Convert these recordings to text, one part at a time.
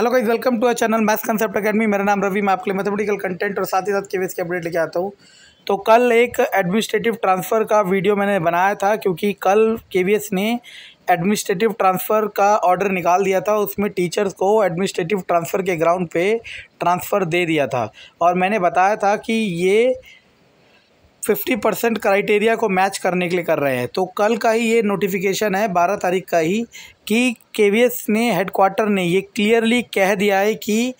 hello guys welcome to our channel maths concept academy मेरा नाम रवि मैं आपके लिए मैथमेटिकल कंटेंट और साथ ही साथ केवीएस के अपडेट लेके आता हूँ तो कल एक एडमिनिस्ट्रेटिव ट्रांसफ़र का वीडियो मैंने बनाया था क्योंकि कल के ने एडमिनिस्ट्रेटिव ट्रांसफ़र का ऑर्डर निकाल दिया था उसमें टीचर्स को एडमिनिस्ट्रेटिव ट्रांसफ़र के ग्राउंड पे ट्रांसफ़र दे दिया था और मैंने बताया था कि ये फिफ्टी परसेंट क्राइटेरिया को मैच करने के लिए कर रहे हैं तो कल का ही ये नोटिफिकेशन है बारह तारीख का ही कि के ने हेडक्वार्टर ने ये क्लियरली कह दिया है कि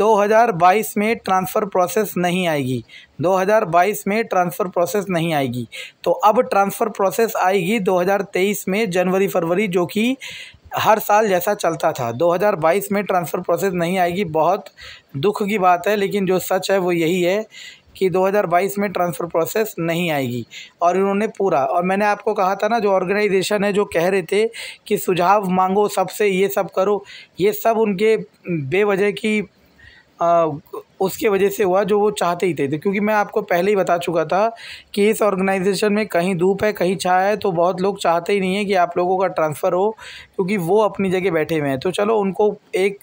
2022 में ट्रांसफ़र प्रोसेस नहीं आएगी 2022 में ट्रांसफ़र प्रोसेस नहीं आएगी तो अब ट्रांसफ़र प्रोसेस आएगी 2023 में जनवरी फरवरी जो कि हर साल जैसा चलता था 2022 में ट्रांसफ़र प्रोसेस नहीं आएगी बहुत दुख की बात है लेकिन जो सच है वो यही है कि 2022 में ट्रांसफ़र प्रोसेस नहीं आएगी और इन्होंने पूरा और मैंने आपको कहा था ना जो ऑर्गेनाइजेशन है जो कह रहे थे कि सुझाव मांगो सबसे ये सब करो ये सब उनके बेवजह की आ, उसके वजह से हुआ जो वो चाहते ही थे तो क्योंकि मैं आपको पहले ही बता चुका था कि इस ऑर्गेनाइजेशन में कहीं धूप है कहीं छाया है तो बहुत लोग चाहते ही नहीं है कि आप लोगों का ट्रांसफ़र हो क्योंकि वो अपनी जगह बैठे हुए हैं तो चलो उनको एक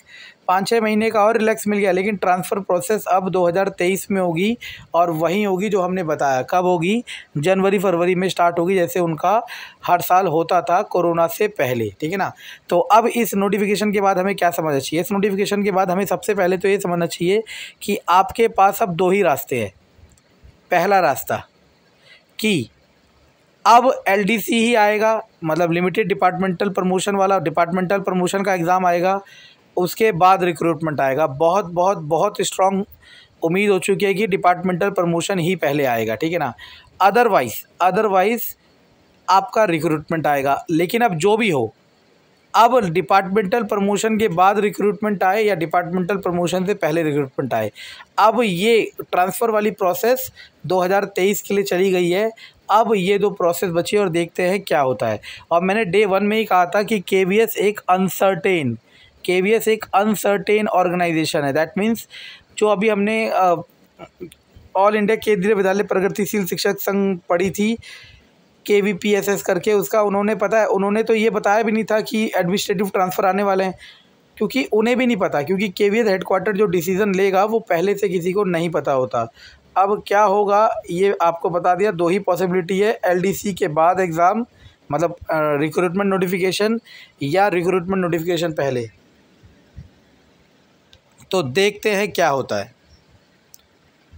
पाँच छः महीने का और रिलैक्स मिल गया लेकिन ट्रांसफ़र प्रोसेस अब 2023 में होगी और वहीं होगी जो हमने बताया कब होगी जनवरी फरवरी में स्टार्ट होगी जैसे उनका हर साल होता था कोरोना से पहले ठीक है ना तो अब इस नोटिफिकेशन के बाद हमें क्या समझना चाहिए इस नोटिफिकेशन के बाद हमें सबसे पहले तो ये समझना चाहिए कि आपके पास अब दो ही रास्ते हैं पहला रास्ता कि अब एलडीसी ही आएगा मतलब लिमिटेड डिपार्टमेंटल प्रमोशन वाला डिपार्टमेंटल प्रमोशन का एग्ज़ाम आएगा उसके बाद रिक्रूटमेंट आएगा बहुत बहुत बहुत स्ट्रॉन्ग उम्मीद हो चुकी है कि डिपार्टमेंटल प्रमोशन ही पहले आएगा ठीक है ना अदरवाइज़ अदरवाइज़ आपका रिक्रूटमेंट आएगा लेकिन अब जो भी हो अब डिपार्टमेंटल प्रमोशन के बाद रिक्रूटमेंट आए या डिपार्टमेंटल प्रमोशन से पहले रिक्रूटमेंट आए अब ये ट्रांसफ़र वाली प्रोसेस 2023 के लिए चली गई है अब ये दो प्रोसेस बची और देखते हैं क्या होता है और मैंने डे वन में ही कहा था कि के एक अनसर्टेन के एक अनसर्टेन ऑर्गेनाइजेशन है दैट मीन्स जो अभी हमने ऑल इंडिया केंद्रीय विद्यालय प्रगतिशील शिक्षक संघ पढ़ी थी के वी पी एस एस करके उसका उन्होंने पता है उन्होंने तो ये बताया भी नहीं था कि एडमिनिस्ट्रेटिव ट्रांसफ़र आने वाले हैं क्योंकि उन्हें भी नहीं पता क्योंकि के वी एस हेडकोार्टर जो डिसीज़न लेगा वो पहले से किसी को नहीं पता होता अब क्या होगा ये आपको बता दिया दो ही पॉसिबिलिटी है सी के बाद एग्ज़ाम मतलब रिक्रूटमेंट नोटिफिकेशन या रिक्रूटमेंट नोटिफिकेशन पहले तो देखते हैं क्या होता है